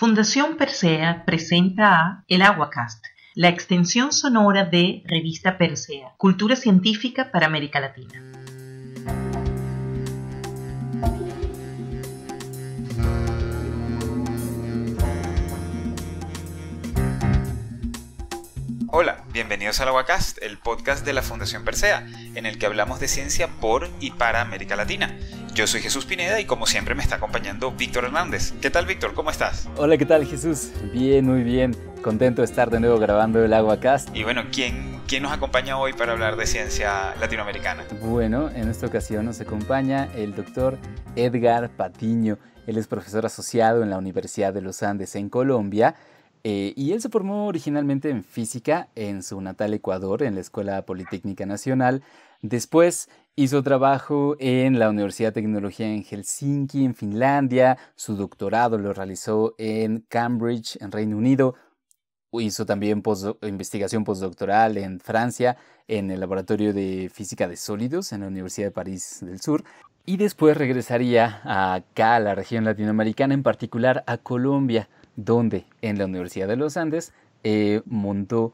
Fundación Persea presenta a El Aguacast, la extensión sonora de Revista Persea, Cultura Científica para América Latina. Hola, bienvenidos al Aguacast, el podcast de la Fundación Persea, en el que hablamos de ciencia por y para América Latina. Yo soy Jesús Pineda y como siempre me está acompañando Víctor Hernández. ¿Qué tal Víctor? ¿Cómo estás? Hola, ¿qué tal Jesús? Bien, muy bien. Contento de estar de nuevo grabando el Aguacast. Y bueno, ¿quién, nos acompaña hoy para hablar de ciencia latinoamericana? Bueno, en esta ocasión nos acompaña el doctor Edgar Patiño. Él es profesor asociado en la Universidad de los Andes en Colombia. Eh, y él se formó originalmente en física en su natal Ecuador, en la Escuela Politécnica Nacional. Después Hizo trabajo en la Universidad de Tecnología en Helsinki, en Finlandia. Su doctorado lo realizó en Cambridge, en Reino Unido. Hizo también investigación postdoctoral en Francia, en el Laboratorio de Física de Sólidos, en la Universidad de París del Sur. Y después regresaría acá a la región latinoamericana, en particular a Colombia, donde en la Universidad de los Andes eh, montó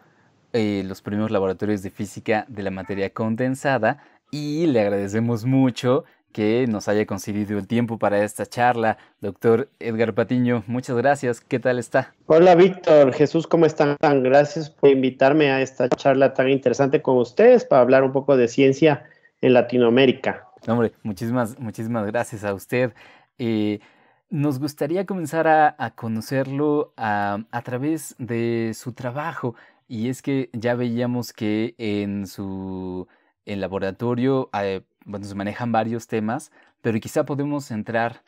eh, los primeros laboratorios de física de la materia condensada y le agradecemos mucho que nos haya concedido el tiempo para esta charla. Doctor Edgar Patiño, muchas gracias. ¿Qué tal está? Hola Víctor, Jesús, ¿cómo están? Gracias por invitarme a esta charla tan interesante con ustedes para hablar un poco de ciencia en Latinoamérica. Hombre, muchísimas, muchísimas gracias a usted. Eh, nos gustaría comenzar a, conocerlo a través de su trabajo. Y es que ya veíamos que en su en laboratorio, eh, bueno, se manejan varios temas, pero quizá podemos entrar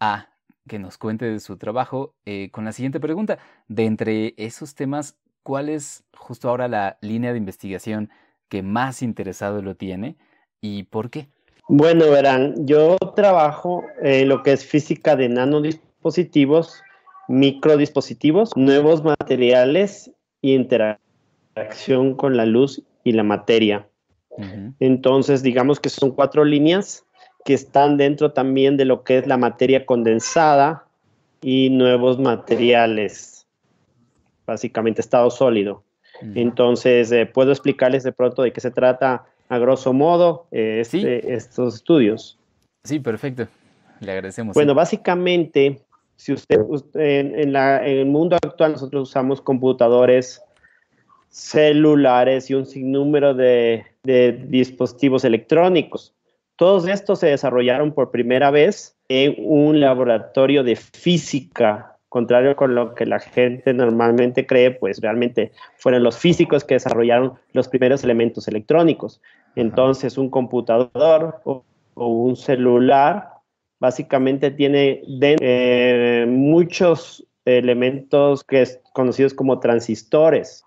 a que nos cuente de su trabajo eh, con la siguiente pregunta. De entre esos temas, ¿cuál es justo ahora la línea de investigación que más interesado lo tiene y por qué? Bueno, verán, yo trabajo en eh, lo que es física de nanodispositivos, microdispositivos, nuevos materiales y interacción con la luz y la materia. Entonces, digamos que son cuatro líneas que están dentro también de lo que es la materia condensada y nuevos materiales, básicamente estado sólido. Entonces, eh, puedo explicarles de pronto de qué se trata a grosso modo eh, este, estos estudios. Sí, perfecto. Le agradecemos. Bueno, básicamente, si usted, en, en el mundo actual nosotros usamos computadores celulares y un sinnúmero de de dispositivos electrónicos. Todos estos se desarrollaron por primera vez en un laboratorio de física, contrario con lo que la gente normalmente cree, pues realmente fueron los físicos que desarrollaron los primeros elementos electrónicos. Entonces, un computador o, un celular básicamente tiene eh, muchos elementos que es conocidos como transistores.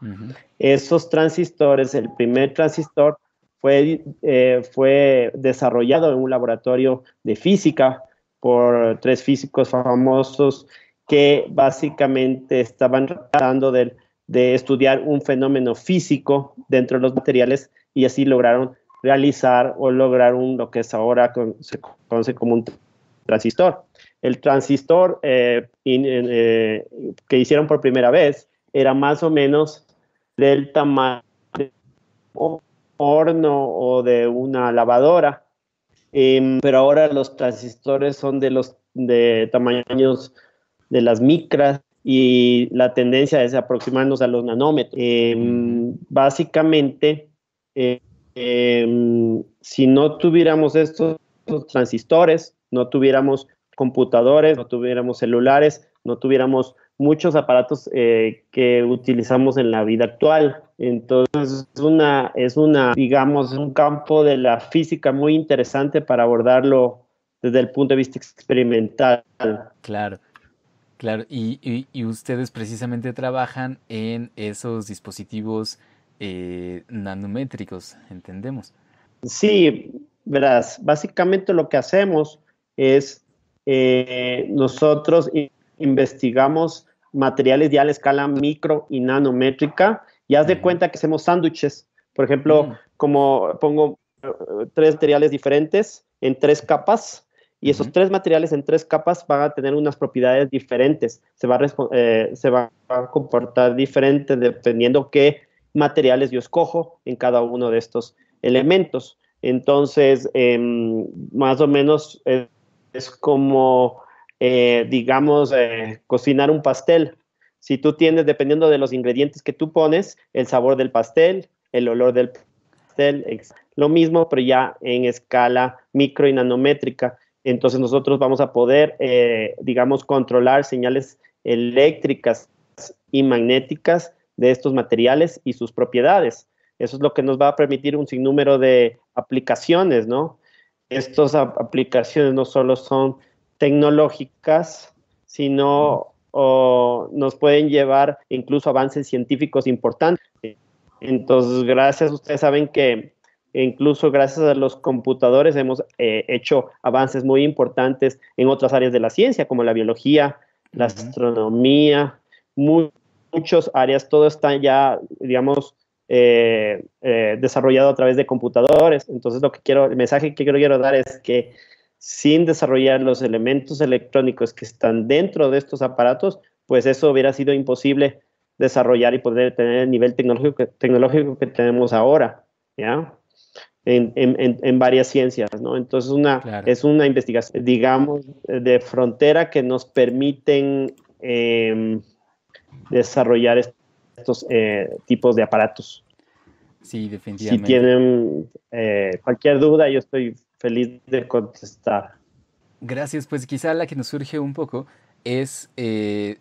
Esos transistores, el primer transistor eh, fue, desarrollado en un laboratorio de física por tres físicos famosos que básicamente estaban tratando de, estudiar un fenómeno físico dentro de los materiales y así lograron realizar o lograr un, lo que es ahora se conoce como un transistor. El transistor eh, eh, que hicieron por primera vez era más o menos del tamaño horno o de una lavadora. Em, pero ahora los transistores son de los de tamaños de las micras y la tendencia es aproximarnos a los nanómetros. Em, básicamente, em, si no tuviéramos estos transistores, no tuviéramos computadores, no tuviéramos celulares, no tuviéramos muchos aparatos eh, que utilizamos en la vida actual. Entonces, es una, es una, digamos, un campo de la física muy interesante para abordarlo desde el punto de vista experimental. Claro. Claro, y, ustedes precisamente trabajan en esos dispositivos eh, nanométricos, entendemos. Sí, verás, básicamente lo que hacemos es eh, nosotros investigamos materiales ya a la escala micro y nanométrica y haz de cuenta que hacemos sándwiches. Por ejemplo, mm. como pongo eh, tres materiales diferentes en tres capas y esos tres materiales en tres capas van a tener unas propiedades diferentes, se va a, eh, se va a comportar diferente dependiendo qué materiales yo escojo en cada uno de estos elementos. Entonces, em, más o menos eh, es como eh, digamos, eh, cocinar un pastel. Si tú tienes, dependiendo de los ingredientes que tú pones, el sabor del pastel, el olor del pastel, lo mismo, pero ya en escala micro y nanométrica. Entonces nosotros vamos a poder, eh, digamos, controlar señales eléctricas y magnéticas de estos materiales y sus propiedades. Eso es lo que nos va a permitir un sinnúmero de aplicaciones, ¿no? Estas aplicaciones no solo son tecnológicas, sino nos pueden llevar incluso avances científicos importantes. Entonces, gracias, ustedes saben que incluso gracias a los computadores hemos eh, hecho avances muy importantes en otras áreas de la ciencia, como la biología, la astronomía, muy, muchas áreas, todo está ya, digamos, eh, eh, desarrollado a través de computadores. Entonces, lo que quiero, el mensaje que quiero dar es que sin desarrollar los elementos electrónicos que están dentro de estos aparatos, pues eso hubiera sido imposible desarrollar y poder tener el nivel tecnológico que, tecnológico que tenemos ahora, ¿ya? En, en, en varias ciencias, ¿no? Entonces una, es una investigación, digamos, de frontera que nos permiten em, desarrollar estos eh, tipos de aparatos. Sí, definitivamente. Si tienen eh, cualquier duda, yo estoy feliz de contestar. Gracias, pues quizá la que nos surge un poco es, eh,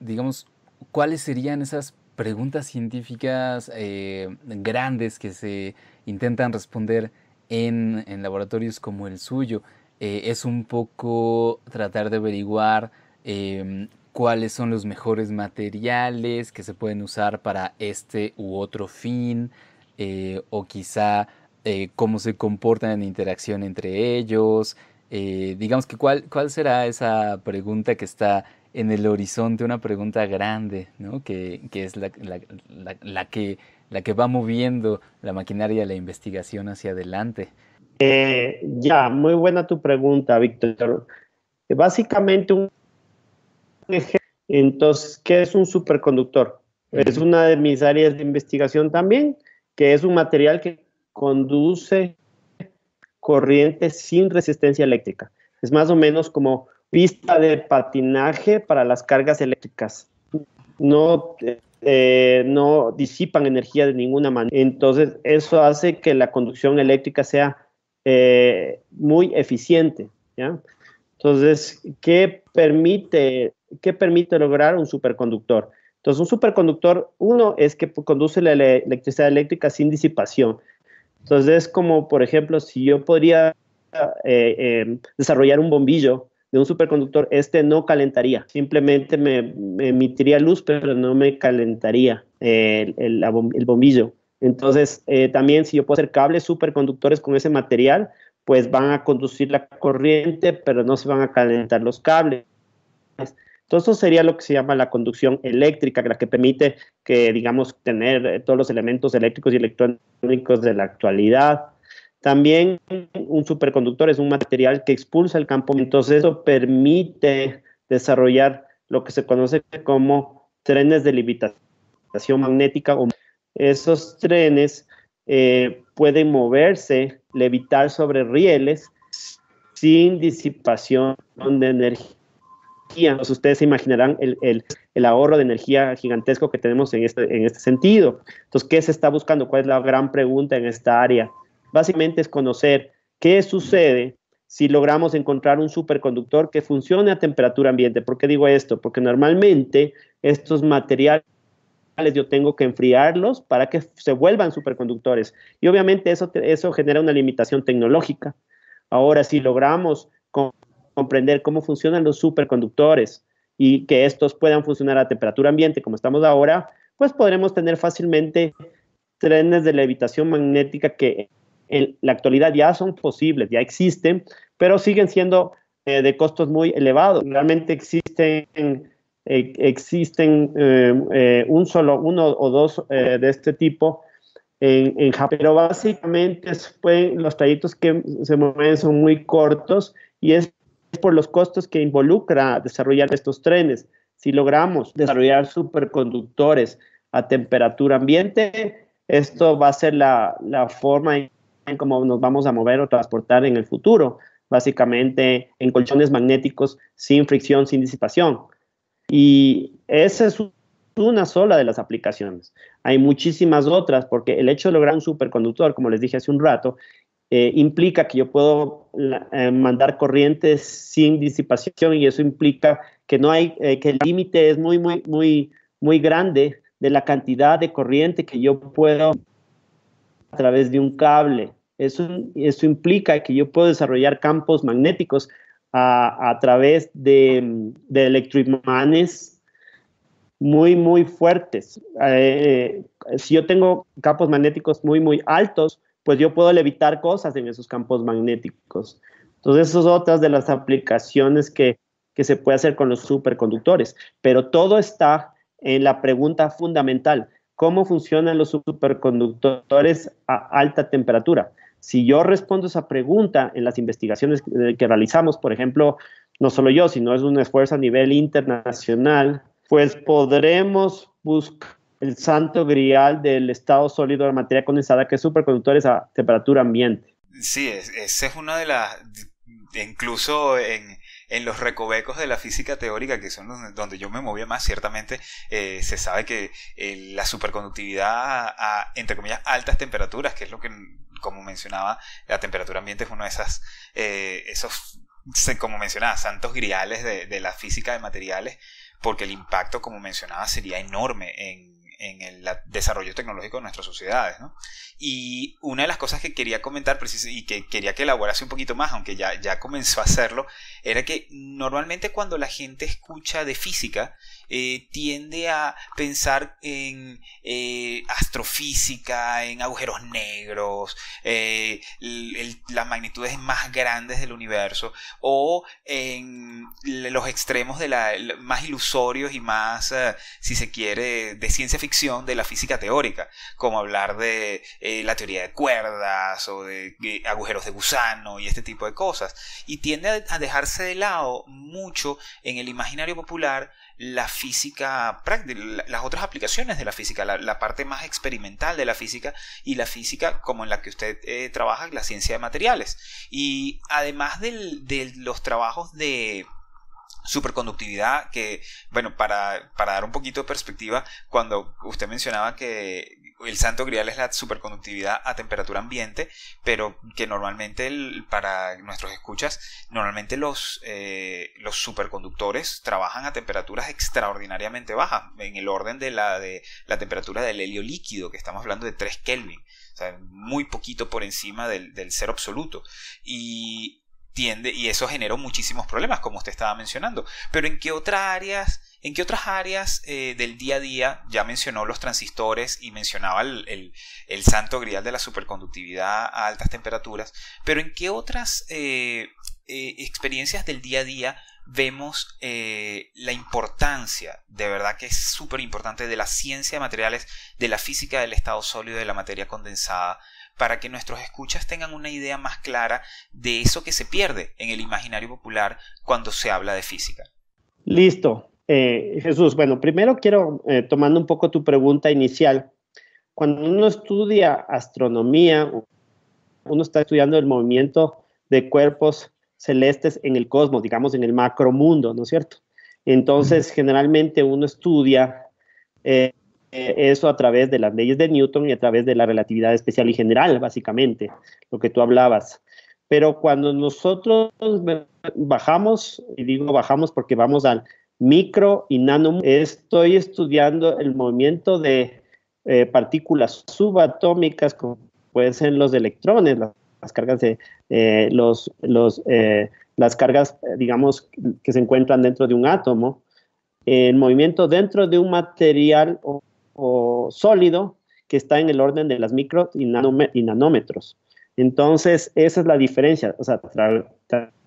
digamos, cuáles serían esas preguntas científicas eh, grandes que se intentan responder en, laboratorios como el suyo. Eh, es un poco tratar de averiguar em, cuáles son los mejores materiales que se pueden usar para este u otro fin, o quizá eh, cómo se comportan en interacción entre ellos. Eh, digamos que cuál, cuál será esa pregunta que está en el horizonte, una pregunta grande, ¿no? que, es la, que, la que va moviendo la maquinaria de la investigación hacia adelante. Eh, ya, muy buena tu pregunta, Víctor. Básicamente un entonces, ¿qué es un superconductor? Es una de mis áreas de investigación también, que es un material que conduce corriente sin resistencia eléctrica. Es más o menos como pista de patinaje para las cargas eléctricas. No, eh, no disipan energía de ninguna manera. Entonces, eso hace que la conducción eléctrica sea eh, muy eficiente. Entonces, ¿qué permite, ¿qué permite lograr un superconductor? Entonces, un superconductor, uno es que conduce la electricidad eléctrica sin disipación. Entonces, como por ejemplo, si yo podría eh, em, desarrollar un bombillo de un superconductor, este no calentaría, simplemente me, emitiría luz, pero no me calentaría el, bombillo. Entonces, eh, también si yo puedo hacer cables superconductores con ese material, pues van a conducir la corriente, pero no se van a calentar los cables. Entonces, eso sería lo que se llama la conducción eléctrica, la que permite que, digamos, tener eh, todos los elementos eléctricos y electrónicos de la actualidad. También un superconductor es un material que expulsa el campo, entonces eso permite desarrollar lo que se conoce como trenes de levitación magnética. Esos trenes eh, pueden moverse, levitar sobre rieles sin disipación de energía entonces ustedes imaginarán el, ahorro de energía gigantesco que tenemos este, en este, sentido. Entonces, ¿qué se está buscando? ¿Cuál es la gran pregunta en esta área? Básicamente es conocer qué sucede si logramos encontrar un superconductor que funcione a temperatura ambiente. ¿Por qué digo esto? Porque normalmente estos materiales yo tengo que enfriarlos para que se vuelvan superconductores. Y obviamente eso genera una limitación tecnológica. Ahora, si logramos comprender cómo funcionan los superconductores y que estos puedan funcionar a temperatura ambiente como estamos ahora, pues podremos tener fácilmente trenes de levitación magnética que en la actualidad ya son posibles, ya existen, pero siguen siendo eh, de costos muy elevados. Realmente existen, eh, existen eh, un solo, uno o dos de este tipo en, Japón, pero básicamente los trayectos que se mueven son muy cortos y es por los costos que involucra desarrollar estos trenes. Si logramos desarrollar superconductores a temperatura ambiente, esto va a ser la, forma en, en cómo nos vamos a mover o transportar en el futuro, básicamente en colchones magnéticos sin fricción, sin disipación. Y esa es una sola de las aplicaciones. Hay muchísimas otras porque el hecho de lograr un superconductor, como les dije hace un rato, eh, implica que yo puedo eh, mandar corrientes sin disipación y eso implica que no hay, eh, que el límite es muy, muy, muy, muy grande de la cantidad de corriente que yo puedo a través de un cable. Eso, implica que yo puedo desarrollar campos magnéticos a, través de, de electroimanes muy, muy fuertes. si yo tengo campos magnéticos muy, muy altos, pues yo puedo levitar cosas en esos campos magnéticos. Entonces, esas son otras de las aplicaciones que, que se puede hacer con los superconductores. Pero todo está en la pregunta fundamental, ¿cómo funcionan los superconductores a alta temperatura? Si yo respondo esa pregunta en las investigaciones que realizamos, por ejemplo, no solo yo, sino es un esfuerzo a nivel internacional, pues podremos buscar el santo grial del estado sólido de la materia condensada, que es superconductores a temperatura ambiente. Sí, esa es una de las, incluso en, en los recovecos de la física teórica, que son donde, yo me movía más, ciertamente eh, se sabe que eh, la superconductividad a, entre comillas, altas temperaturas, que es lo que, como mencionaba, la temperatura ambiente es uno de esas, eh, esos, como mencionaba, santos griales de, de la física de materiales, porque el impacto, como mencionaba, sería enorme en en el desarrollo tecnológico de nuestras sociedades. Y una de las cosas que quería comentar y que quería que elaborase un poquito más, aunque ya, ya comenzó a hacerlo, era que normalmente cuando la gente escucha de física, eh, tiende a pensar en eh, astrofísica, en agujeros negros, eh, las magnitudes más grandes del universo, o en los extremos más ilusorios y más, si se quiere, de ciencia ficción de la física teórica, como hablar de la teoría de cuerdas o de, agujeros de gusano y este tipo de cosas. Y tiende a dejarse de lado mucho en el imaginario popular la física práctica, las otras aplicaciones de la física, la, parte más experimental de la física y la física como en la que usted eh, trabaja, la ciencia de materiales. Y además de los trabajos de superconductividad, que, bueno, para, dar un poquito de perspectiva, cuando usted mencionaba que el santo grial es la superconductividad a temperatura ambiente, pero que normalmente para nuestros escuchas, normalmente los, eh, los superconductores trabajan a temperaturas extraordinariamente bajas, en el orden de la, de la temperatura del helio líquido, que estamos hablando de 3 Kelvin, o sea, muy poquito por encima del, del ser absoluto. Y, y eso generó muchísimos problemas, como usted estaba mencionando. Pero ¿en qué otras áreas, en qué otras áreas eh, del día a día, ya mencionó los transistores y mencionaba el, santo grial de la superconductividad a altas temperaturas, pero en qué otras eh, eh, experiencias del día a día vemos la importancia, de verdad que es súper importante, de la ciencia de materiales, de la física del estado sólido, de la materia condensada, para que nuestros escuchas tengan una idea más clara de eso que se pierde en el imaginario popular cuando se habla de física. Listo. Eh, Jesús, bueno, primero quiero, eh, tomando un poco tu pregunta inicial, cuando uno estudia astronomía, uno está estudiando el movimiento de cuerpos celestes en el cosmos, digamos en el macromundo, ¿no es cierto? Entonces, generalmente uno estudia eh, eh, eso a través de las leyes de Newton y a través de la relatividad especial y general, básicamente, lo que tú hablabas. Pero cuando nosotros bajamos, y digo bajamos porque vamos al micro y nano, estoy estudiando el movimiento de eh, partículas subatómicas, como pueden ser los electrones, las, cargas de eh, los, los las cargas, digamos, que se encuentran dentro de un átomo, el movimiento dentro de un material o o sólido que está en el orden de las micro y, nanómetros. Entonces, esa es la diferencia. O sea,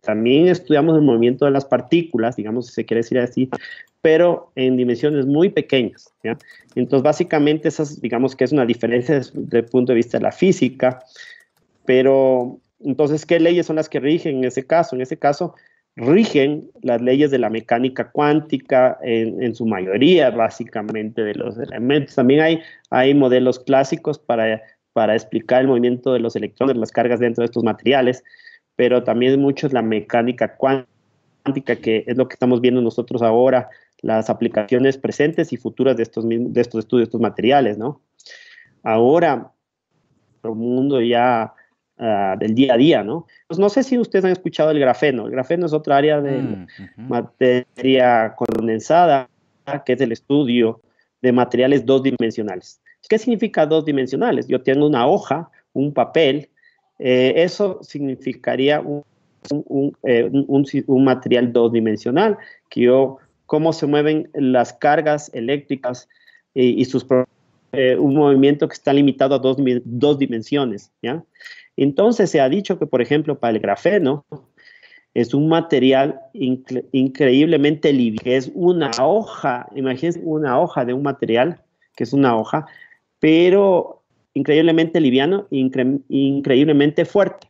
también estudiamos el movimiento de las partículas, digamos, si se quiere decir así, pero en dimensiones muy pequeñas. ¿ya? Entonces, básicamente, esas, digamos que es una diferencia desde el punto de vista de la física, pero entonces, ¿qué leyes son las que rigen en ese caso? En ese caso, rigen las leyes de la mecánica cuántica en, su mayoría, básicamente, de los elementos. También hay, hay modelos clásicos para, para explicar el movimiento de los electrones, las cargas dentro de estos materiales, pero también mucho es la mecánica cuántica, que es lo que estamos viendo nosotros ahora, las aplicaciones presentes y futuras de estos, de estos estudios, estos materiales, ¿no? Ahora, el mundo ya Ah, del día a día, ¿no? Pues no sé si ustedes han escuchado el grafeno. El grafeno es otra área de mm, materia condensada, que es el estudio de materiales dos dimensionales. ¿Qué significa dos dimensionales? Yo tengo una hoja, un papel, eh, eso significaría un, eh, material dos dimensional, que yo, cómo se mueven las cargas eléctricas eh, y, sus un movimiento que está limitado a dos, dos dimensiones, ¿ya? Entonces se ha dicho que, por ejemplo, para el grafeno es un material increíblemente liviano, que es una hoja, imagínense una hoja de un material, que es una hoja, pero increíblemente liviano, increíblemente fuerte.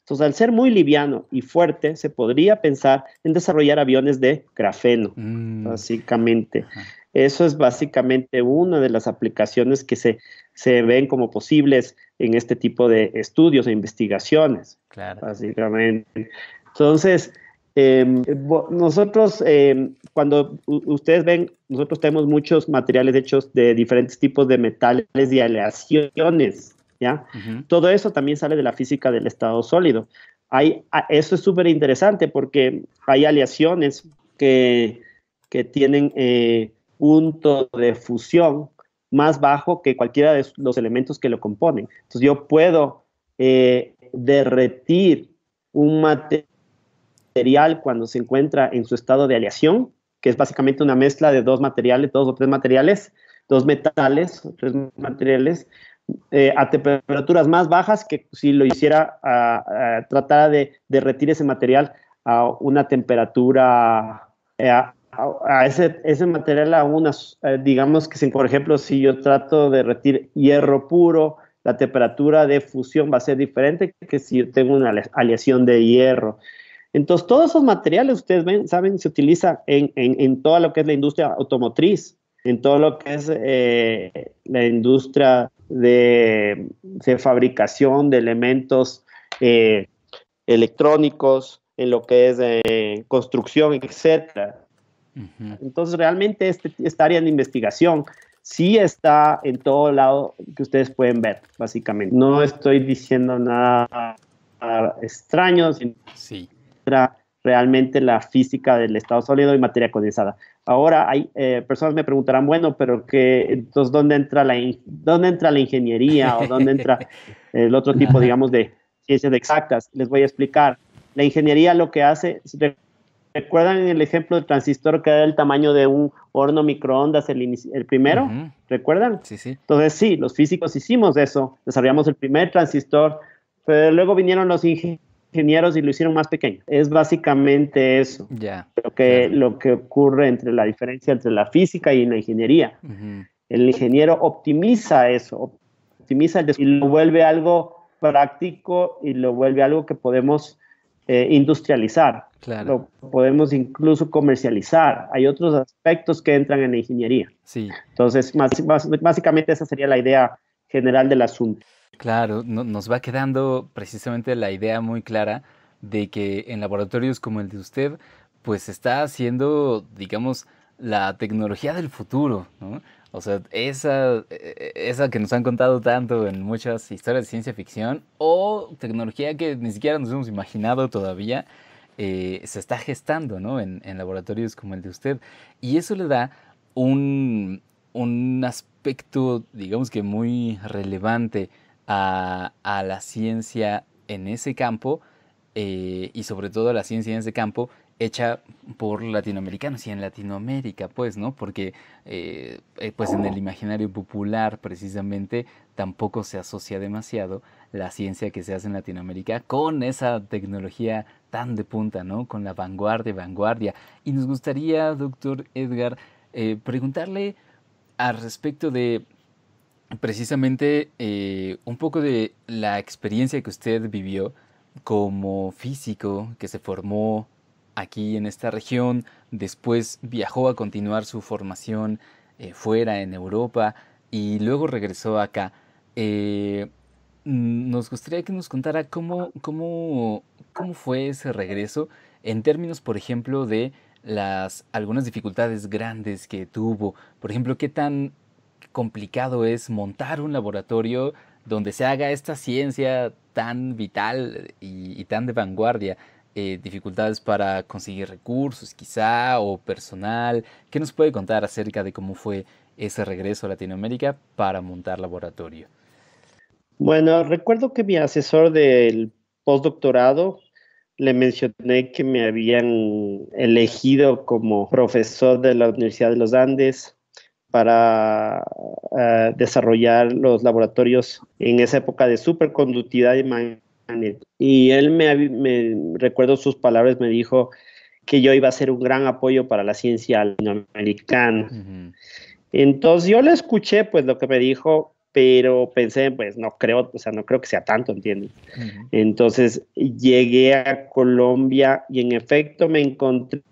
Entonces, al ser muy liviano y fuerte, se podría pensar en desarrollar aviones de grafeno, mm. básicamente. Eso es básicamente una de las aplicaciones que se, ven como posibles en este tipo de estudios e investigaciones. Claro. Básicamente. Entonces, em, nosotros, em, cuando ustedes ven, nosotros tenemos muchos materiales hechos de diferentes tipos de metales y aleaciones. Todo eso también sale de la física del estado sólido. Hay, ah, eso es súper interesante porque hay aleaciones que, tienen un eh, punto de fusión más bajo que cualquiera de los elementos que lo componen. Entonces yo puedo eh, derretir un material cuando se encuentra en su estado de aleación, que es básicamente una mezcla de dos materiales, dos o tres materiales, dos metales, tres materiales, eh, a temperaturas más bajas que si lo hiciera, a, tratara de derretir ese material a una temperatura, eh, a, ese, ese material a unas, eh, digamos que por ejemplo, si yo trato de derretir hierro puro, la temperatura de fusión va a ser diferente que si yo tengo una aleación de hierro. Entonces, todos esos materiales, ustedes ven, saben, se utilizan en, en, toda lo que es la industria automotriz, en todo lo que es la industria de, fabricación de elementos eh, electrónicos, en lo que es construcción, etc. Entonces, realmente este, esta área de investigación sí está en todo lado que ustedes pueden ver, básicamente. No estoy diciendo nada extraño, sino sí. realmente la física del estado sólido y materia condensada. Ahora hay eh, personas me preguntarán, bueno, pero que entonces dónde entra la dónde entra la ingeniería o dónde entra el otro tipo, digamos, de ciencias exactas. Les voy a explicar. La ingeniería lo que hace, recuerdan el ejemplo del transistor que era el tamaño de un horno microondas el, el primero, recuerdan? Sí, sí. Entonces sí, los físicos hicimos eso, desarrollamos el primer transistor, pero luego vinieron los ingenieros ingenieros y lo hicieron más pequeño. Es básicamente eso. Lo, que, lo que ocurre entre la diferencia entre la física y la ingeniería. El ingeniero optimiza eso, optimiza el y lo vuelve algo práctico y lo vuelve algo que podemos eh, industrializar. Lo podemos incluso comercializar. Hay otros aspectos que entran en la ingeniería. Sí. Entonces, básicamente esa sería la idea general del asunto. Claro, nos va quedando precisamente la idea muy clara de que en laboratorios como el de usted, pues está haciendo, digamos, la tecnología del futuro, ¿no? O sea, esa, e, e, que nos han contado tanto en muchas historias de ciencia ficción o tecnología que ni siquiera nos hemos imaginado todavía, eh, se está gestando, ¿no? En, laboratorios como el de usted. Y eso le da un aspecto, digamos que muy relevante a, la ciencia en ese campo eh, y sobre todo a la ciencia en ese campo hecha por latinoamericanos y en Latinoamérica, pues, ¿no? Porque, eh, eh, pues, en el imaginario popular, precisamente, tampoco se asocia demasiado la ciencia que se hace en Latinoamérica con esa tecnología tan de punta, ¿no? Con la vanguardia, vanguardia. Y nos gustaría, doctor Edgar, preguntarle al respecto de precisamente eh, un poco de la experiencia que usted vivió como físico que se formó aquí en esta región, después viajó a continuar su formación eh, fuera en Europa y luego regresó acá. Eh, nos gustaría que nos contara cómo, cómo, cómo fue ese regreso en términos, por ejemplo, de las algunas dificultades grandes que tuvo. Por ejemplo, qué tan complicado es montar un laboratorio donde se haga esta ciencia tan vital y, tan de vanguardia. Eh, dificultades para conseguir recursos quizá o personal. ¿Qué nos puede contar acerca de cómo fue ese regreso a Latinoamérica para montar laboratorio? Bueno, recuerdo que mi asesor del postdoctorado le mencioné que me habían elegido como profesor de la Universidad de los Andes para eh, desarrollar los laboratorios en esa época de superconductividad y magnet Y él me, recuerdo sus palabras, me dijo que yo iba a ser un gran apoyo para la ciencia latinoamericana. Entonces yo le escuché pues lo que me dijo, pero pensé pues no creo, o sea, no creo que sea tanto, ¿entiendes? Entonces llegué a Colombia y en efecto me encontré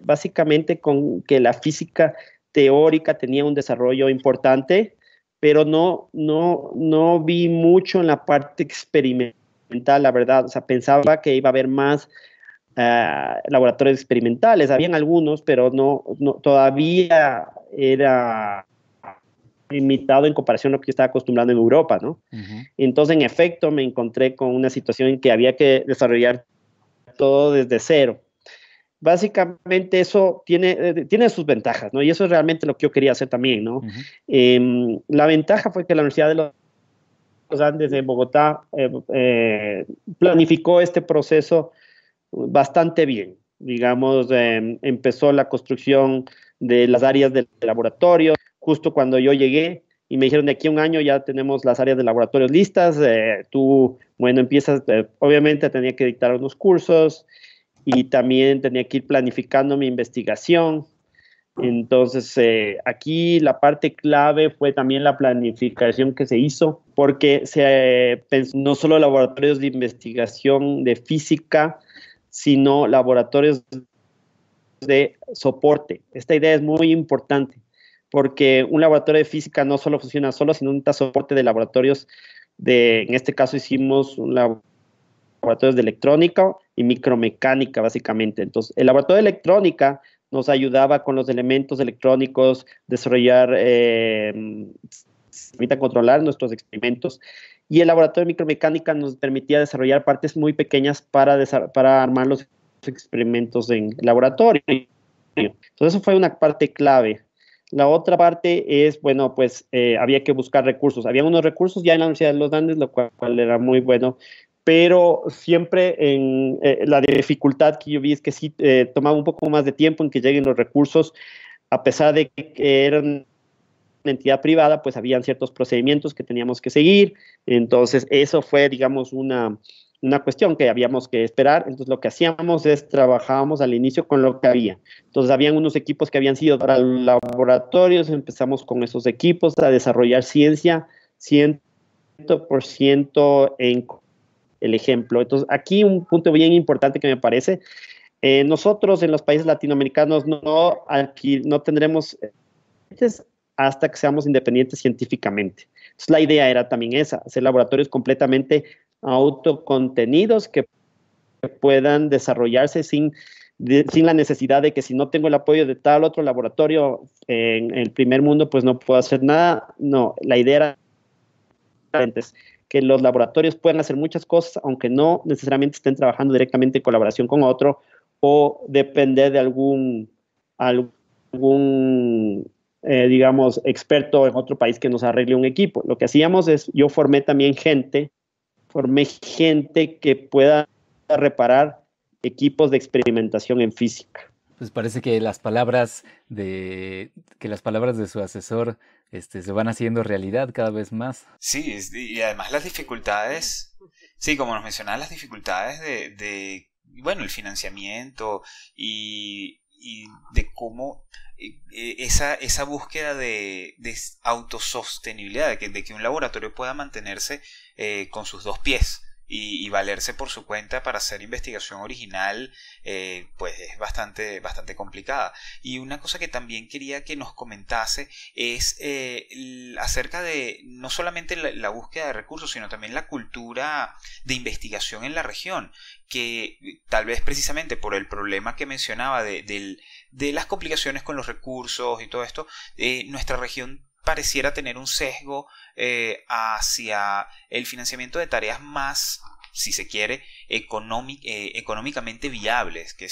básicamente con que la física teórica tenía un desarrollo importante, pero no, no, no vi mucho en la parte experimental, la verdad. O sea, pensaba que iba a haber más ah, laboratorios experimentales. Habían algunos, pero no, no todavía era limitado en comparación a lo que estaba acostumbrado en Europa, ¿no? Entonces, en efecto, me encontré con una situación en que había que desarrollar todo desde cero básicamente eso tiene, eh, tiene sus ventajas, ¿no? Y eso es realmente lo que yo quería hacer también, ¿no? Em, la ventaja fue que la Universidad de los Andes de Bogotá eh, eh, planificó este proceso bastante bien. Digamos, em, empezó la construcción de las áreas del laboratorio. Justo cuando yo llegué, y me dijeron de aquí a un año ya tenemos las áreas de laboratorio listas, tú, bueno, empiezas, obviamente tenía que dictar unos cursos, y también tenía que ir planificando mi investigación. Entonces, eh, aquí la parte clave fue también la planificación que se hizo, porque se eh, no solo laboratorios de investigación de física, sino laboratorios de soporte. Esta idea es muy importante, porque un laboratorio de física no solo funciona solo, sino un soporte de laboratorios de, en este caso hicimos un laboratorio laboratorios de electrónica y micromecánica, básicamente. Entonces, el laboratorio de electrónica nos ayudaba con los elementos electrónicos, desarrollar, eh, controlar nuestros experimentos. Y el laboratorio de micromecánica nos permitía desarrollar partes muy pequeñas para, para armar los experimentos en laboratorio. Entonces, eso fue una parte clave. La otra parte es, bueno, pues eh, había que buscar recursos. Había unos recursos ya en la Universidad de los Andes, lo cual era muy bueno pero siempre en eh, la dificultad que yo vi es que sí eh, tomaba un poco más de tiempo en que lleguen los recursos, a pesar de que eran una entidad privada, pues habían ciertos procedimientos que teníamos que seguir, entonces eso fue, digamos, una, una cuestión que habíamos que esperar, entonces lo que hacíamos es trabajábamos al inicio con lo que había. Entonces habían unos equipos que habían sido para laboratorios, empezamos con esos equipos a desarrollar ciencia 100% en el ejemplo. Entonces, aquí un punto bien importante que me parece, eh, nosotros en los países latinoamericanos no, no tendremos eh, hasta que seamos independientes científicamente. Entonces, la idea era también esa, hacer laboratorios completamente autocontenidos que puedan desarrollarse sin, sin la necesidad de que si no tengo el apoyo de tal otro laboratorio en, en el primer mundo, pues no puedo hacer nada. No, la idea era que los laboratorios pueden hacer muchas cosas, aunque no necesariamente estén trabajando directamente en colaboración con otro o depender de algún, eh, digamos, experto en otro país que nos arregle un equipo. Lo que hacíamos es, yo formé también gente, formé gente que pueda reparar equipos de experimentación en física. Pues parece que las palabras de que las palabras de su asesor este, se van haciendo realidad cada vez más. Sí, y además las dificultades, sí, como nos mencionabas, las dificultades de, de bueno, el financiamiento y, y de cómo eh, eh, esa, esa búsqueda de, autosostenibilidad, de que, de que, un laboratorio pueda mantenerse eh, con sus dos pies y, valerse por su cuenta para hacer investigación original, eh, pues es bastante, bastante complicada. Y una cosa que también quería que nos comentase es eh, acerca de no solamente la, búsqueda de recursos, sino también la cultura de investigación en la región, que tal vez precisamente por el problema que mencionaba de, las complicaciones con los recursos y todo esto, eh, nuestra región pareciera tener un sesgo eh, hacia el financiamiento de tareas más si se quiere, eh, económicamente viables, que,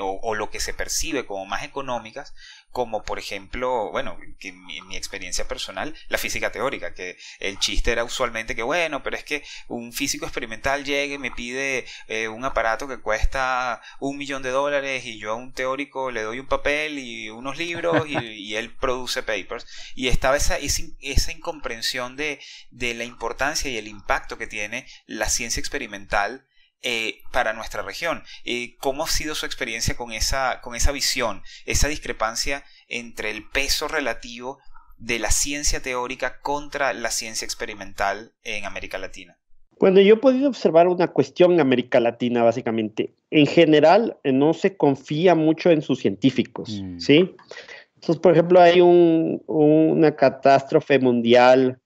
o, lo que se percibe como más económicas, como por ejemplo, bueno, que mi, experiencia personal, la física teórica, que el chiste era usualmente que, bueno, pero es que un físico experimental llegue me pide eh, un aparato que cuesta un millón de dólares y yo a un teórico le doy un papel y unos libros y, él produce papers. Y estaba esa, esa, esa incomprensión de, de la importancia y el impacto que tiene la ciencia experimental eh, para nuestra región. Eh, ¿Cómo ha sido su experiencia con esa, con esa visión, esa discrepancia entre el peso relativo de la ciencia teórica contra la ciencia experimental en América Latina? Bueno, yo he podido observar una cuestión en América Latina, básicamente. En general, eh, no se confía mucho en sus científicos, mm. ¿sí? Entonces, por ejemplo, hay una catástrofe mundial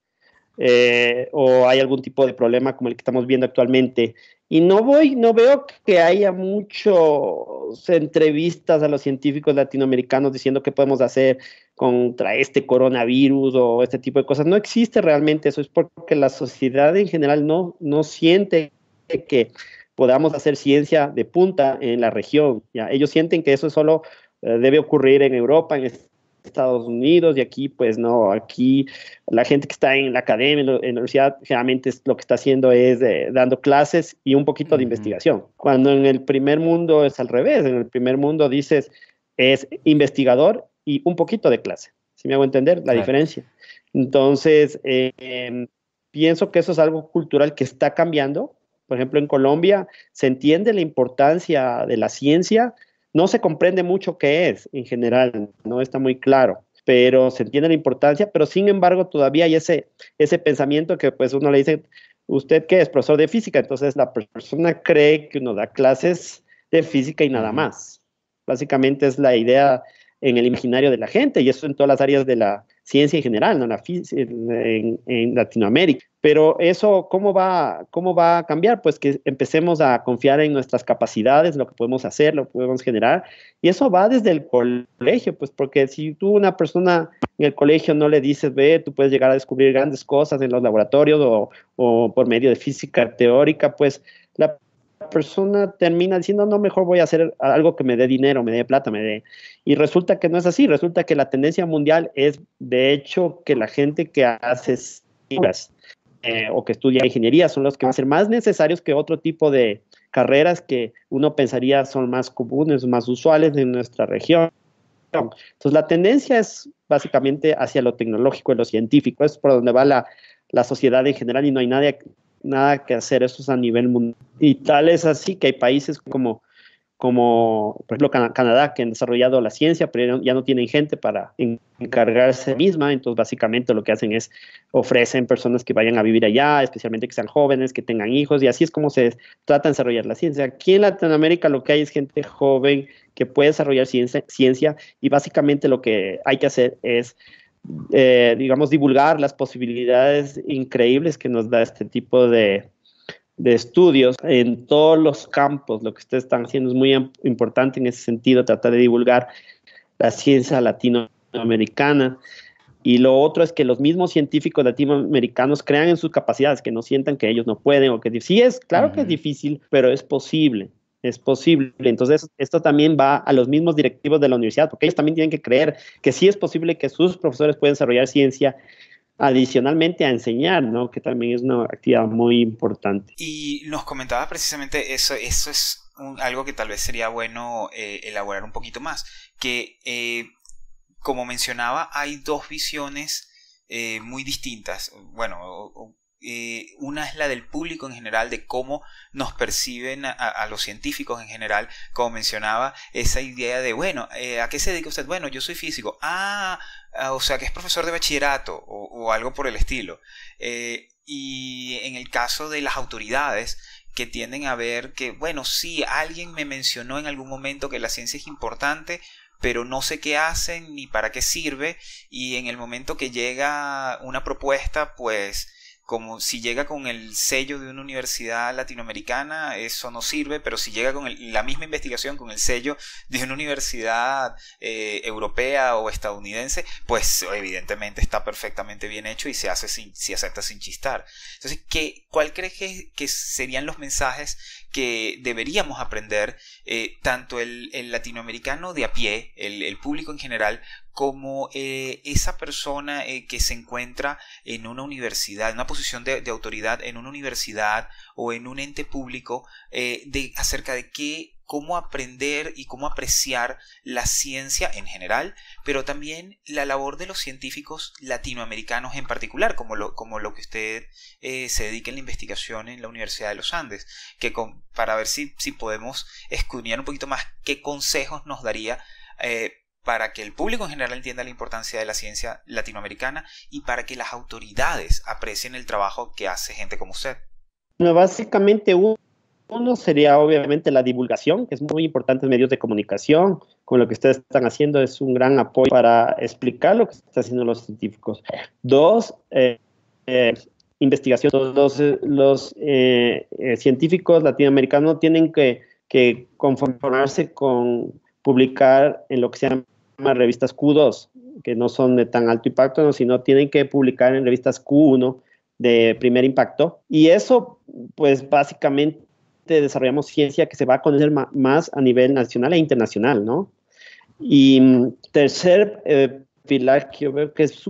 o hay algún tipo de problema como el que estamos viendo actualmente y no voy, no veo que haya muchos entrevistas a los científicos latinoamericanos diciendo qué podemos hacer contra este coronavirus o este tipo de cosas. No existe realmente eso, es porque la sociedad en general no, no siente que podamos hacer ciencia de punta en la región. ¿ya? Ellos sienten que eso solo eh, debe ocurrir en Europa, en Estados Unidos y aquí pues no, aquí la gente que está en la academia, en la universidad, generalmente lo que está haciendo es eh, dando clases y un poquito de investigación. Cuando en el primer mundo es al revés, en el primer mundo dices es investigador y un poquito de clase, si me hago entender la diferencia. Entonces, em, pienso que eso es algo cultural que está cambiando. Por ejemplo, en Colombia se entiende la importancia de la ciencia, no se comprende mucho qué es en general, no está muy claro, pero se entiende la importancia, pero sin embargo todavía hay ese, ese pensamiento que pues uno le dice, ¿usted qué es? Profesor de física. Entonces la persona cree que uno da clases de física y nada más. Básicamente es la idea en el imaginario de la gente y eso en todas las áreas de la ciencia en general, ¿no? la en Latinoamérica. Pero eso, ¿cómo va, ¿cómo va a cambiar? Pues que empecemos a confiar en nuestras capacidades, lo que podemos hacer, lo que podemos generar. Y eso va desde el colegio, pues porque si tú una persona en el colegio no le dices, ve, tú puedes llegar a descubrir grandes cosas en los laboratorios o, por medio de física teórica, pues la persona termina diciendo, no, mejor voy a hacer algo que me dé dinero, me dé plata, me dé. Y resulta que no es así, resulta que la tendencia mundial es, de hecho, que la gente que hace eh, o que estudia ingeniería son los que van a ser más necesarios que otro tipo de carreras que uno pensaría son más comunes, más usuales en nuestra región. Entonces la tendencia es básicamente hacia lo tecnológico y lo científico, es por donde va la, sociedad en general y no hay nada, nada que hacer, eso es a nivel mundial. Y tal es así que hay países como como por ejemplo Canadá, que han desarrollado la ciencia, pero ya no tienen gente para encargarse misma, entonces básicamente lo que hacen es ofrecen personas que vayan a vivir allá, especialmente que sean jóvenes, que tengan hijos, y así es como se trata de desarrollar la ciencia. Aquí en Latinoamérica lo que hay es gente joven que puede desarrollar ciencia, ciencia y básicamente lo que hay que hacer es... Eh, digamos, divulgar las posibilidades increíbles que nos da este tipo de, de estudios en todos los campos. Lo que ustedes están haciendo es muy importante en ese sentido, tratar de divulgar la ciencia latinoamericana. Y lo otro es que los mismos científicos latinoamericanos crean en sus capacidades, que no sientan que ellos no pueden o que sí es, claro que es difícil, pero es posible, es posible. Entonces, esto también va a los mismos directivos de la universidad, porque ellos también tienen que creer que sí es posible que sus profesores puedan desarrollar ciencia adicionalmente a enseñar, ¿no? Que también es una actividad muy importante. Y nos comentaba precisamente eso, eso es algo que tal vez sería bueno eh, elaborar un poquito más, que eh, como mencionaba, hay dos visiones eh, muy distintas. Bueno, una es la del público en general, de cómo nos perciben a, los científicos en general, como mencionaba, esa idea de, bueno, ¿a qué se dedica usted? Bueno, yo soy físico. Ah, Ah, o sea, que es profesor de bachillerato o, algo por el estilo. Eh, y en el caso de las autoridades, que tienden a ver que, bueno, sí, alguien me mencionó en algún momento que la ciencia es importante, pero no sé qué hacen ni para qué sirve, y en el momento que llega una propuesta, pues como si llega con el sello de una universidad latinoamericana, eso no sirve, pero si llega con la misma investigación, con el sello de una universidad eh, europea o estadounidense, pues evidentemente está perfectamente bien hecho y se hace sin, se acepta sin chistar. Entonces, ¿qué, ¿cuál crees que, que serían los mensajes que deberíamos aprender, eh, tanto el, latinoamericano de a pie, el público en general, como eh, esa persona eh, que se encuentra en una universidad, en una posición de, autoridad en una universidad o en un ente público, eh, de, acerca de qué, cómo aprender y cómo apreciar la ciencia en general, pero también la labor de los científicos latinoamericanos en particular, como lo, como lo que usted se dedica en la investigación en la Universidad de los Andes, que para ver si, podemos escudriñar un poquito más qué consejos nos daría para que el público en general entienda la importancia de la ciencia latinoamericana y para que las autoridades aprecien el trabajo que hace gente como usted? Bueno, básicamente uno sería obviamente la divulgación, que es muy importante en medios de comunicación, con lo que ustedes están haciendo es un gran apoyo para explicar lo que están haciendo los científicos. Dos, eh, eh, investigación. Los, eh, los científicos latinoamericanos tienen que, conformarse con publicar en lo que se revistas Q2, que no son de tan alto impacto, sino tienen que publicar en revistas Q1 de primer impacto. Y eso, pues básicamente desarrollamos ciencia que se va a conocer más a nivel nacional e internacional, ¿no? Y mm, tercer eh, pilar que yo veo que es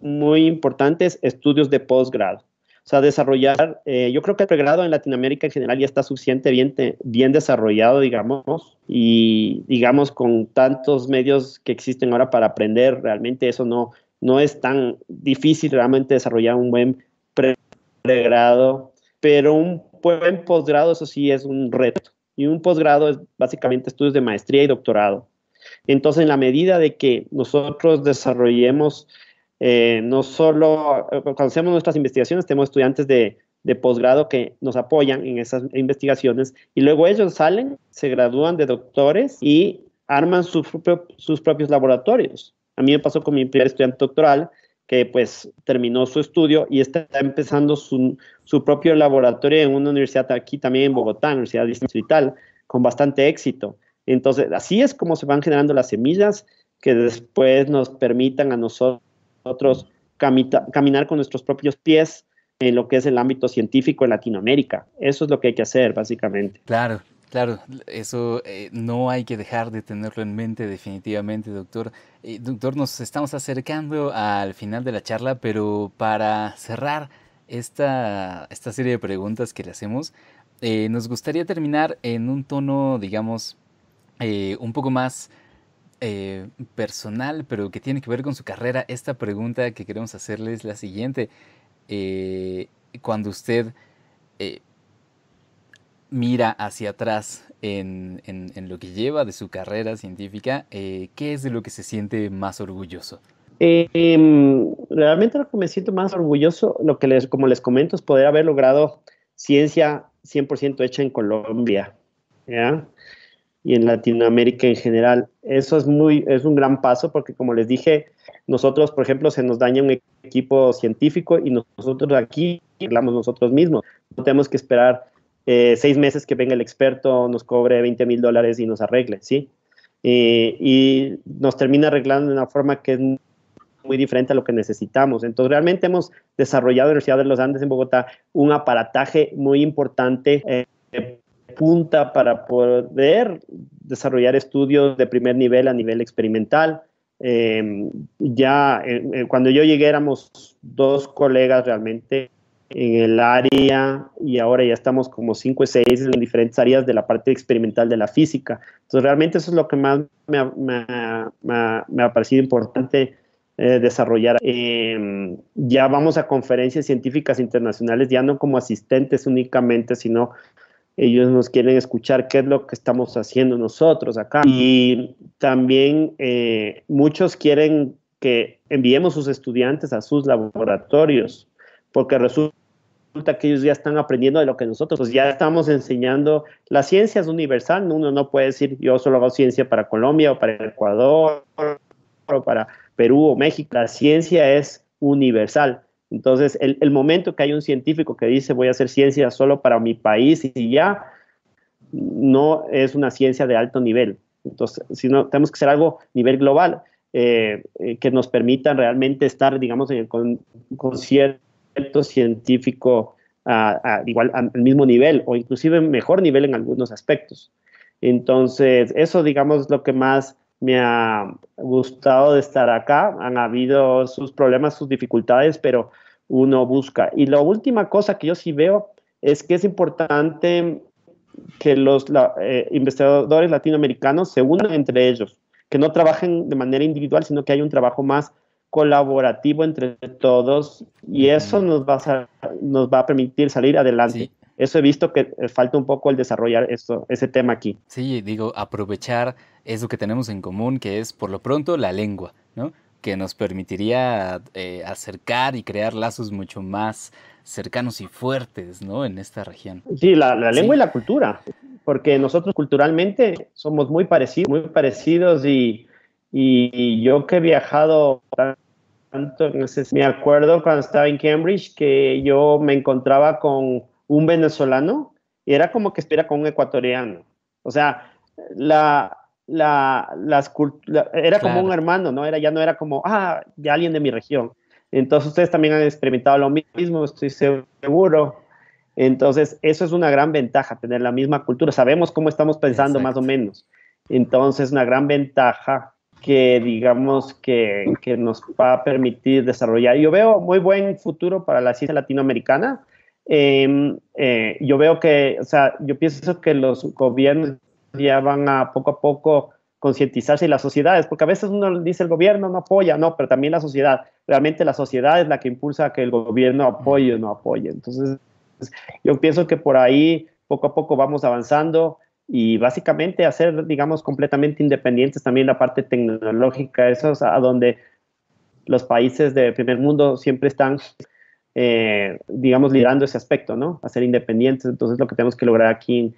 muy importante es estudios de posgrado. O sea, desarrollar, eh, yo creo que el pregrado en Latinoamérica en general ya está suficiente bien, bien desarrollado, digamos, y digamos con tantos medios que existen ahora para aprender, realmente eso no, no es tan difícil realmente desarrollar un buen pregrado, pero un buen posgrado eso sí es un reto. Y un posgrado es básicamente estudios de maestría y doctorado. Entonces, en la medida de que nosotros desarrollemos eh, no solo, eh, cuando hacemos nuestras investigaciones, tenemos estudiantes de, de posgrado que nos apoyan en esas investigaciones y luego ellos salen, se gradúan de doctores y arman sus, sus propios laboratorios. A mí me pasó con mi primer estudiante doctoral que pues terminó su estudio y está empezando su, su propio laboratorio en una universidad aquí también en Bogotá, Universidad Distrital, con bastante éxito. Entonces, así es como se van generando las semillas que después nos permitan a nosotros nosotros caminar con nuestros propios pies en lo que es el ámbito científico en Latinoamérica. Eso es lo que hay que hacer, básicamente. Claro, Claro, eso eh, no hay que dejar de tenerlo en mente definitivamente, doctor. Eh, doctor, nos estamos acercando al final de la charla, pero para cerrar esta, esta serie de preguntas que le hacemos, eh, nos gustaría terminar en un tono, digamos, un poco más eh, personal, pero que tiene que ver con su carrera, esta pregunta que queremos hacerle es la siguiente. Eh, cuando usted eh, mira hacia atrás en, lo que lleva de su carrera científica, ¿qué es de lo que se siente más orgulloso? Em, realmente lo que me siento más orgulloso, lo que les, como les comento, es poder haber logrado ciencia 100% hecha en Colombia. ¿ya? y en Latinoamérica en general. Eso es, muy, es un gran paso porque, como les dije, nosotros, por ejemplo, se nos daña un equipo científico y nosotros aquí arreglamos nosotros mismos. No tenemos que esperar eh, seis meses que venga el experto, nos cobre 20 mil dólares y nos arregle, ¿sí? y nos termina arreglando de una forma que es muy diferente a lo que necesitamos. Entonces, realmente hemos desarrollado en la Universidad de los Andes en Bogotá un aparataje muy importante. Eh, punta para poder desarrollar estudios de primer nivel a nivel experimental. Em, ya em, eh, cuando yo llegué éramos dos colegas realmente en el área y ahora ya estamos como cinco o seis en diferentes áreas de la parte experimental de la física. Entonces realmente eso es lo que más me ha, parecido importante eh, desarrollar. Em, ya vamos a conferencias científicas internacionales, ya no como asistentes únicamente, sino ellos nos quieren escuchar qué es lo que estamos haciendo nosotros acá. Y también eh, muchos quieren que enviemos sus estudiantes a sus laboratorios, porque resulta que ellos ya están aprendiendo de lo que nosotros, pues, ya estamos enseñando. La ciencia es universal, uno no puede decir yo solo hago ciencia para Colombia o para Ecuador o para Perú o México, la ciencia es universal. Entonces, el, momento que hay un científico que dice voy a hacer ciencia solo para mi país y ya, no es una ciencia de alto nivel. Entonces, si no tenemos que ser algo a nivel global eh, eh, que nos permitan realmente estar, digamos, en el con, concierto científico igual al mismo nivel o inclusive mejor nivel en algunos aspectos. Entonces, eso, digamos, lo que más me ha gustado de estar acá. Han habido sus problemas, sus dificultades, pero uno busca. Y la última cosa que yo sí veo es que es importante que los eh, investigadores latinoamericanos se unan entre ellos, que no trabajen de manera individual, sino que hay un trabajo más colaborativo entre todos y eso nos va a, nos va a permitir salir adelante eso he visto que eh, falta un poco el desarrollar esto, ese tema aquí. Sí, digo, aprovechar eso que tenemos en común, que es por lo pronto la lengua, ¿no? Que nos permitiría eh, acercar y crear lazos mucho más cercanos y fuertes, ¿no? En esta región. Sí, la, lengua y la cultura, porque nosotros culturalmente somos muy parecidos, muy parecidos y, y, y yo que he viajado tanto, no sé si me acuerdo cuando estaba en Cambridge que yo me encontraba con un venezolano y era como que espera con un ecuatoriano. O sea, la, la, era como un hermano, ¿no? Era, ya no era como, ah, ya alguien de mi región. Entonces ustedes también han experimentado lo mismo, estoy seguro. Entonces, eso es una gran ventaja, tener la misma cultura. Sabemos cómo estamos pensando más o menos. Entonces, una gran ventaja que digamos que, que, nos va a permitir desarrollar. Yo veo muy buen futuro para la ciencia latinoamericana Em, eh, yo veo que, o sea, yo pienso que los gobiernos ya van a poco a poco concientizarse y las sociedades, porque a veces uno dice el gobierno no apoya, no, pero también la sociedad, realmente la sociedad es la que impulsa que el gobierno apoye o no apoye. Entonces, yo pienso que por ahí poco a poco vamos avanzando y básicamente hacer, digamos, completamente independientes también la parte tecnológica, eso es a donde los países de primer mundo siempre están eh, digamos, liderando ese aspecto, ¿no? A ser independientes. Entonces, lo que tenemos que lograr aquí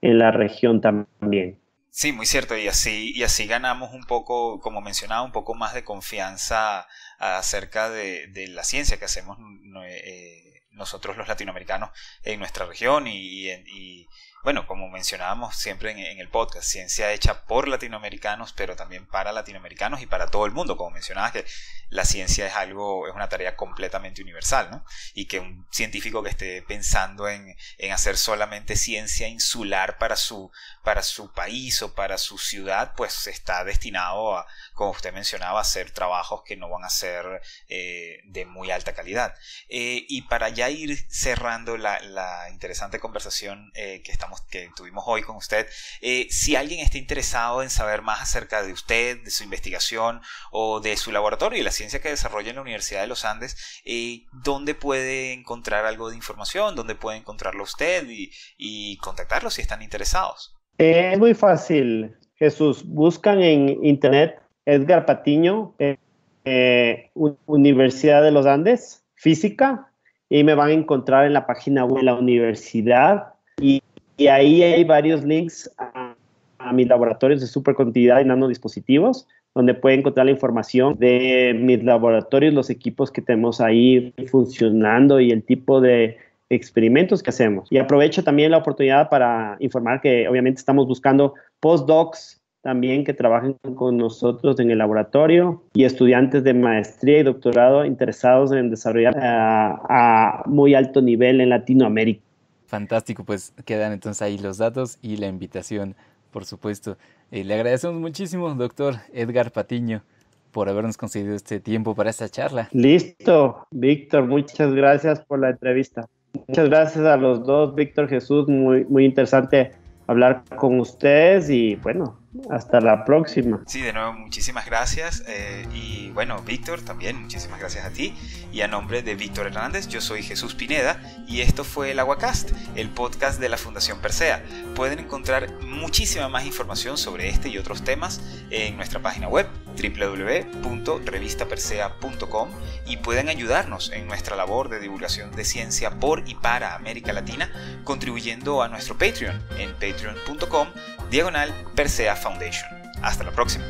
en, la región también. Sí, muy cierto, y así, y así ganamos un poco, como mencionaba, un poco más de confianza acerca de, la ciencia que hacemos eh, nosotros los latinoamericanos en nuestra región y, bueno, como mencionábamos siempre en, el podcast, ciencia hecha por latinoamericanos, pero también para latinoamericanos y para todo el mundo. Como mencionabas que la ciencia es algo, es una tarea completamente universal, ¿no? Y que un científico que esté pensando en, hacer solamente ciencia insular para su, para su país o para su ciudad, pues está destinado a, como usted mencionaba, a hacer trabajos que no van a ser eh, de muy alta calidad. Eh, y para ya ir cerrando la, interesante conversación eh, que estamos que tuvimos hoy con usted. Eh, si alguien está interesado en saber más acerca de usted, de su investigación o de su laboratorio y la ciencia que desarrolla en la Universidad de los Andes, eh, ¿dónde puede encontrar algo de información? ¿Dónde puede encontrarlo usted y, y contactarlo si están interesados? Eh, es muy fácil, Jesús. Buscan en internet Edgar Patiño, Universidad de los Andes, física, y me van a encontrar en la página web de la universidad. Y ahí hay varios links a, mis laboratorios de supercontinuidad y nanodispositivos, donde puede encontrar la información de mis laboratorios, los equipos que tenemos ahí funcionando y el tipo de experimentos que hacemos. Y aprovecho también la oportunidad para informar que obviamente estamos buscando postdocs también que trabajen con nosotros en el laboratorio y estudiantes de maestría y doctorado interesados en desarrollar a muy alto nivel en Latinoamérica. Fantástico, pues quedan entonces ahí los datos y la invitación, por supuesto. Eh, le agradecemos muchísimo, doctor Edgar Patiño, por habernos concedido este tiempo para esta charla. Listo, Víctor, muchas gracias por la entrevista. Muchas gracias a los dos, Víctor Jesús, muy, muy interesante hablar con ustedes y bueno, hasta la próxima. Sí, de nuevo, muchísimas gracias. Eh, y bueno, Víctor, también muchísimas gracias a ti. Y a nombre de Víctor Hernández, yo soy Jesús Pineda y esto fue el Aguacast, el podcast de la Fundación Persea. Pueden encontrar muchísima más información sobre este y otros temas en nuestra página web www.revistapersea.com y pueden ayudarnos en nuestra labor de divulgación de ciencia por y para América Latina contribuyendo a nuestro Patreon en patreon.com diagonal Persea Foundation. Hasta la próxima.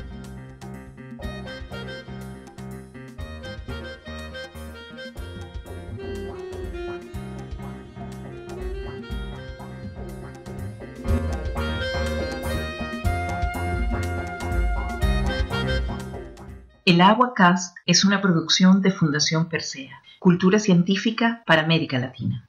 El Agua Cast es una producción de Fundación Persea, cultura científica para América Latina.